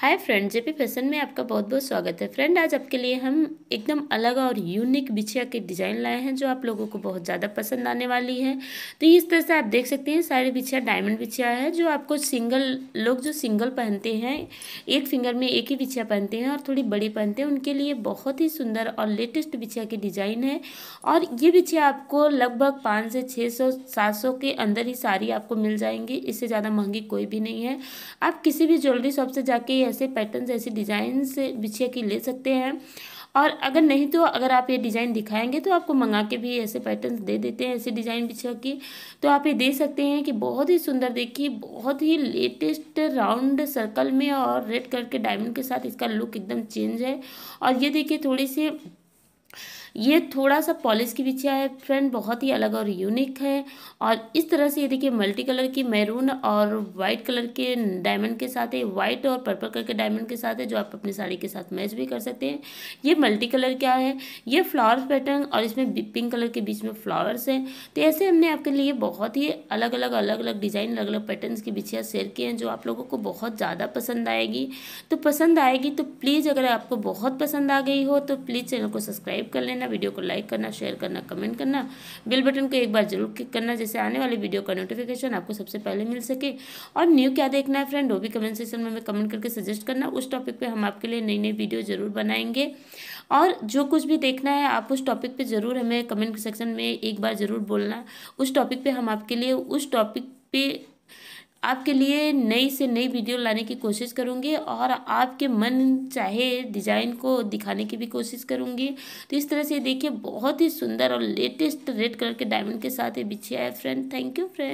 hi friend JP fashion में आपका बहुत बहुत स्वागत है फ्रेंड आज आपके लिए हम एकदम अलग और यूनिक बिछिया के डिज़ाइन लाए हैं जो आप लोगों को बहुत ज़्यादा पसंद आने वाली है तो इस तरह से आप देख सकते हैं सारी बिछिया डायमंड बिछिया है जो आपको सिंगल लोग जो सिंगल पहनते हैं एक फिंगर में एक ही बिछिया पहनते हैं और थोड़ी बड़ी पहनते हैं उनके लिए बहुत ही सुंदर और लेटेस्ट बिछिया की डिज़ाइन है और ये बिछिया आपको लगभग पाँच से छः सौ सात सौ के अंदर ही सारी आपको मिल जाएंगी इससे ज़्यादा महंगी कोई भी नहीं है आप किसी भी ज्वेलरी शॉप से जाके ऐसे पैटर्न्स ऐसे डिज़ाइन बिछिया की ले सकते हैं और अगर नहीं तो अगर आप ये डिज़ाइन दिखाएंगे तो आपको मंगा के भी ऐसे पैटर्न्स दे देते हैं ऐसे डिज़ाइन बिछा के तो आप ये दे सकते हैं कि बहुत ही सुंदर देखिए बहुत ही लेटेस्ट राउंड सर्कल में और रेड कलर के डायमंड के साथ इसका लुक एकदम चेंज है और ये देखिए थोड़ी सी ये थोड़ा सा पॉलिश के पीछे है फ्रेंड बहुत ही अलग और यूनिक है और इस तरह से ये देखिए मल्टी कलर की मैरून और वाइट कलर के डायमंड के साथ है वाइट और पर्पल कलर के डायमंड के साथ है जो आप अपनी साड़ी के साथ मैच भी कर सकते हैं ये मल्टी कलर क्या है ये फ्लावर्स पैटर्न और इसमें पिंक कलर के बीच में फ्लावर्स हैं तो ऐसे हमने आपके लिए बहुत ही अलग अलग अलग अलग डिज़ाइन अलग अलग पैटर्न की बिछिया शेयर किए हैं जो आप लोगों को बहुत ज़्यादा पसंद आएगी तो पसंद आएगी तो प्लीज़ अगर आपको बहुत पसंद आ गई हो तो प्लीज़ चैनल को सब्सक्राइब कर लेना लेना वीडियो को लाइक करना शेयर करना कमेंट करना बेल बटन को एक बार जरूर क्लिक करना जैसे आने वाले वीडियो का नोटिफिकेशन आपको सबसे पहले मिल सके और न्यू क्या देखना है फ्रेंड वो भी कमेंट सेक्शन में कमेंट करके सजेस्ट करना उस टॉपिक पर हम आपके लिए नई नई वीडियो ज़रूर बनाएंगे और जो कुछ भी देखना है आप उस टॉपिक पर ज़रूर हमें कमेंट सेक्शन में एक बार ज़रूर बोलना उस टॉपिक पर हम आपके लिए उस टॉपिक पे आपके लिए नई से नई वीडियो लाने की कोशिश करूँगी और आपके मन चाहे डिज़ाइन को दिखाने की भी कोशिश करूँगी तो इस तरह से देखिए बहुत ही सुंदर और लेटेस्ट रेड कलर के डायमंड के साथ ये बिछिया है फ्रेंड थैंक यू फ्रेंड